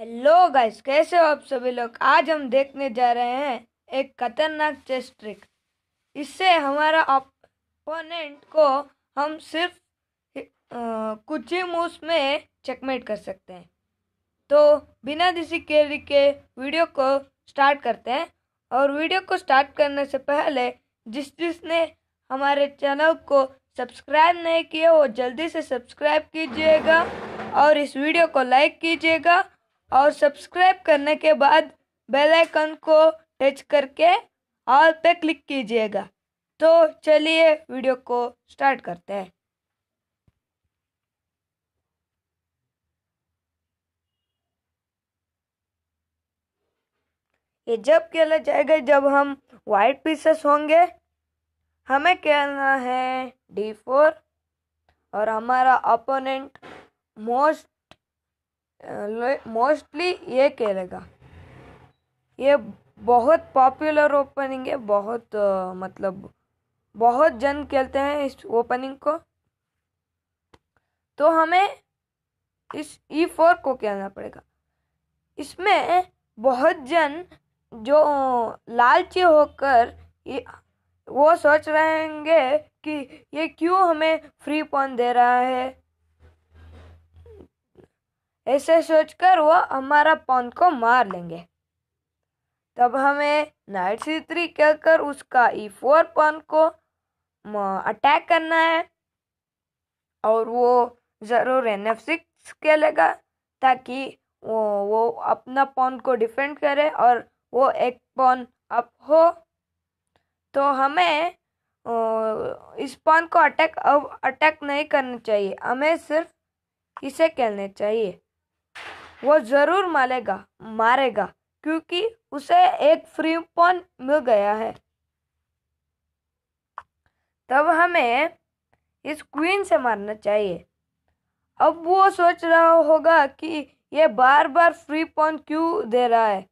hello guys कैसे हो आप सभी लोग आज हम देखने जा रहे हैं एक खतरनाक चेस ट्रिक इससे हमारा अपोनेंट को हम सिर्फ आ, कुछ ही मूव में चेकमेट कर सकते हैं तो बिना किसी कैरी के वीडियो को स्टार्ट करते हैं और वीडियो को स्टार्ट करने से पहले जिस जिसने हमारे चैनल को सब्सक्राइब नहीं किया वो जल्दी से सब्सक्राइब कीजिएगा और इस वीडियो को लाइक कीजिएगा और सब्सक्राइब करने के बाद बेल आइकन को टच करके ऑल पे क्लिक कीजिएगा तो चलिए वीडियो को स्टार्ट करते हैं ये जब खेला जाएगा जब हम वाइट पीसेस होंगे हमें खेलना है डी फोर और हमारा अपोनेंट मोस्ट मोस्टली ये खेलेगा ये बहुत पॉपुलर ओपनिंग है बहुत मतलब बहुत जन खेलते हैं इस ओपनिंग को तो हमें इस ई e फोर को खेलना पड़ेगा इसमें बहुत जन जो लालची होकर वो सोच रहेंगे कि ये क्यों हमें फ्री पॉन दे रहा है ऐसे सोचकर वह हमारा पौन को मार लेंगे तब हमें नाइट सी थ्री कहकर उसका ई e फोर पौन को अटैक करना है और वो ज़रूर एन एफ सिक्स खेलेगा ताकि वो वो अपना पौन को डिफेंड करे और वो एक पौन अप हो तो हमें इस पॉन को अटैक अब अटैक नहीं करना चाहिए हमें सिर्फ इसे खेलने चाहिए वो ज़रूर मारेगा मारेगा क्योंकि उसे एक फ्री फ्रीपन मिल गया है तब हमें इस क्वीन से मारना चाहिए अब वो सोच रहा होगा कि ये बार बार फ्री पॉन क्यों दे रहा है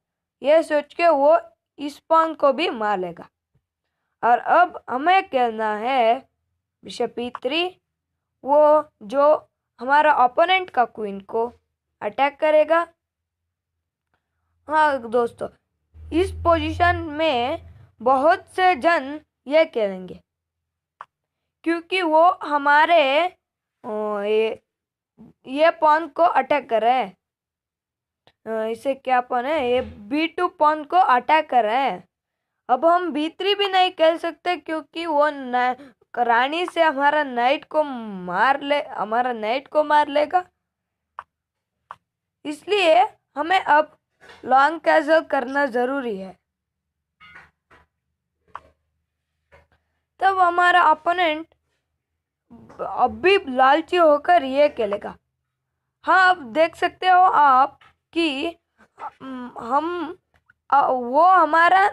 ये सोच के वो इस पॉन को भी मार लेगा और अब हमें कहना है विषय थ्री वो जो हमारा ओपोनेंट का क्वीन को अटैक करेगा हाँ दोस्तों इस पोजीशन में बहुत से जन ये कहेंगे क्योंकि वो हमारे ये ये पॉन को अटैक कर रहे हैं इसे क्या पॉन है ये बी टू पॉन को अटैक कर रहे हैं अब हम बीतरी भी नहीं खेल सकते क्योंकि वो रानी से हमारा नाइट को मार ले हमारा नाइट को मार लेगा इसलिए हमें अब लॉन्ग कैसल करना ज़रूरी है तब हमारा अपोनेंट अब भी लालची होकर ये खेलेगा हाँ अब देख सकते हो आप कि हम वो हमारा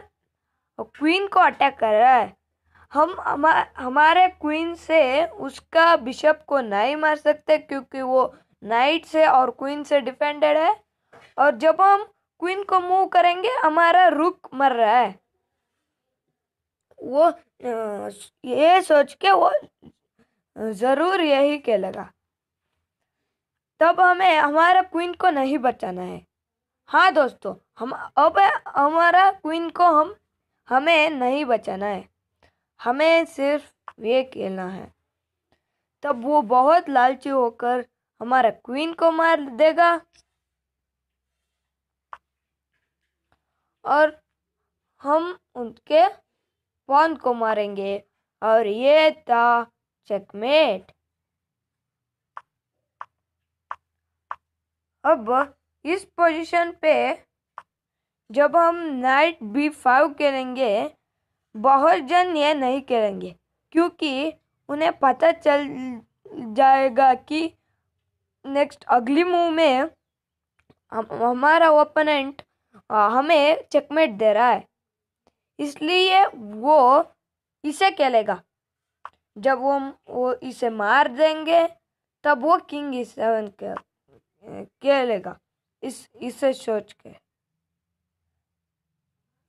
क्वीन को अटैक कर रहा है हम हमारे क्वीन से उसका बिशप को नहीं मार सकते क्योंकि वो नाइट से और क्वीन से डिपेंडेड है और जब हम क्वीन को मूव करेंगे हमारा रुक मर रहा है वो ये सोच के वो ज़रूर यही कह लगा तब हमें हमारा क्वीन को नहीं बचाना है हाँ दोस्तों हम अब हमारा क्वीन को हम हमें नहीं बचाना है हमें सिर्फ ये खेलना है तब वो बहुत लालची होकर हमारा क्वीन को मार देगा और हम उनके पॉन को मारेंगे और ये था चेकमेट अब इस पोजीशन पे जब हम नाइट बी फाइव खेलेंगे बहुत जन ये नहीं खेलेंगे क्योंकि उन्हें पता चल जाएगा कि नेक्स्ट अगली मूव में हम हमारा ओपोनेंट हमें चेकमेट दे रहा है इसलिए वो इसे खेलेगा जब वो वो इसे मार देंगे तब वो किंग ई सेवन खेलेगा इस इसे सोच के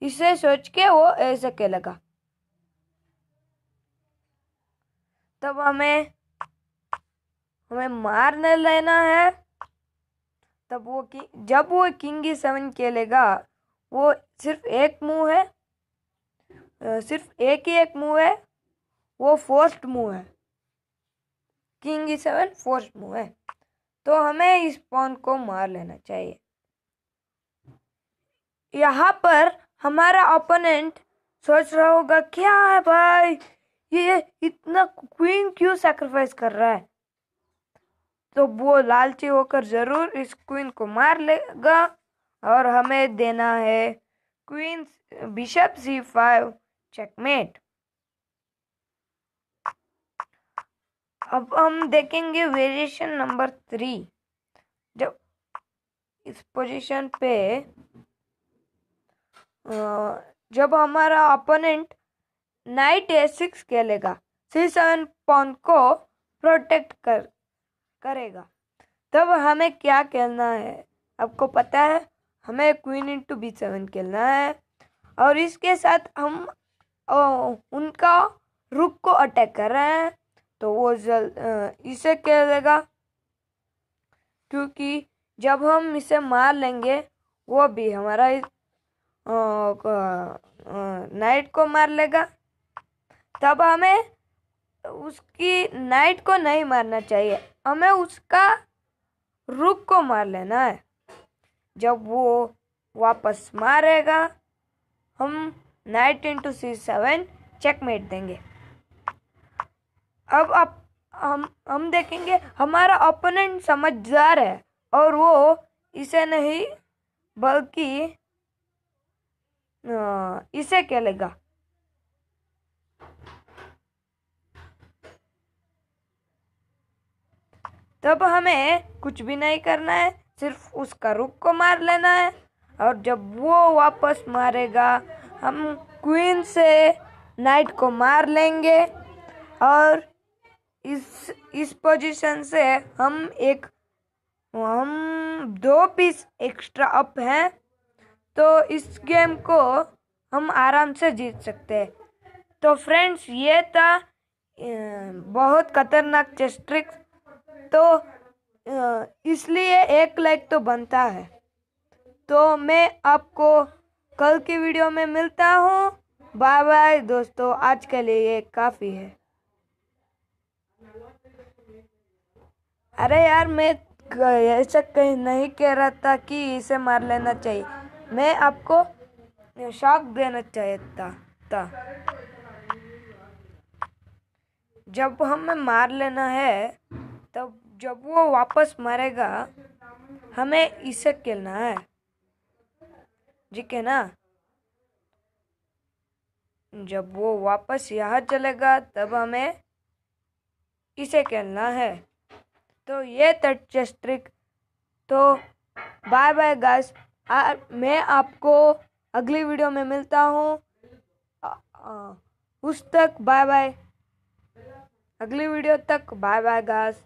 इसे सोच के वो ऐसे खेलेगा तब हमें हमें मार न लेना है तब वो किंग जब वो किंग ई सेवन खेलेगा वो सिर्फ एक मुंह है सिर्फ एक ही एक मूव है वो फोर्स्ट मुंह है king E seven forced move है तो हमें इस पॉन को मार लेना चाहिए यहाँ पर हमारा ओपोनेंट सोच रहा होगा क्या है भाई ये इतना क्वीन क्यों सेक्रीफाइस कर रहा है तो वो लालची होकर ज़रूर इस क्वीन को मार लेगा और हमें देना है queen bishop C five checkmate अब हम देखेंगे वेरिएशन नंबर थ्री जब इस पोजीशन पे जब हमारा अपोनेंट नाइट ए सिक्स खेलेगा सी सेवन पॉन को प्रोटेक्ट कर करेगा तब हमें क्या खेलना है आपको पता है हमें क्वीन इंटू बी सेवन खेलना है और इसके साथ हम उनका रुक को अटैक कर रहे हैं तो वो जल इसे खेलेगा क्योंकि जब हम इसे मार लेंगे वो भी हमारा इस, नाइट को मार लेगा तब हमें उसकी नाइट को नहीं मारना चाहिए हमें उसका रुख को मार लेना है जब वो वापस मारेगा हम knight into C seven checkmate देंगे अब आप हम हम देखेंगे हमारा ओपोनेंट समझदार है और वो इसे नहीं बल्कि इसे खेलेगा तब हमें कुछ भी नहीं करना है सिर्फ उसका रुख को मार लेना है और जब वो वापस मारेगा हम क्वीन से नाइट को मार लेंगे और इस इस पोजीशन से हम एक हम दो पीस एक्स्ट्रा अप हैं तो इस गेम को हम आराम से जीत सकते हैं तो फ्रेंड्स ये था बहुत खतरनाक चेस ट्रिक्स तो इसलिए एक लाइक तो बनता है तो मैं आपको कल की वीडियो में मिलता हूँ बाय बाय दोस्तों आज के लिए ये काफ़ी है अरे यार मैं ऐसा कहीं नहीं कह रहा था कि इसे मार लेना चाहिए मैं आपको शौक देना चाहता था जब हमें मार लेना है तब जब वो वापस मरेगा हमें इसे खेलना है ठीक है ना जब वो वापस यहाँ चलेगा तब हमें इसे खेलना है तो ये तटचेस ट्रिक तो बाय बाय गाइस मैं आपको अगली वीडियो में मिलता हूँ उस तक बाय बाय अगली वीडियो तक बाय बाय गाइस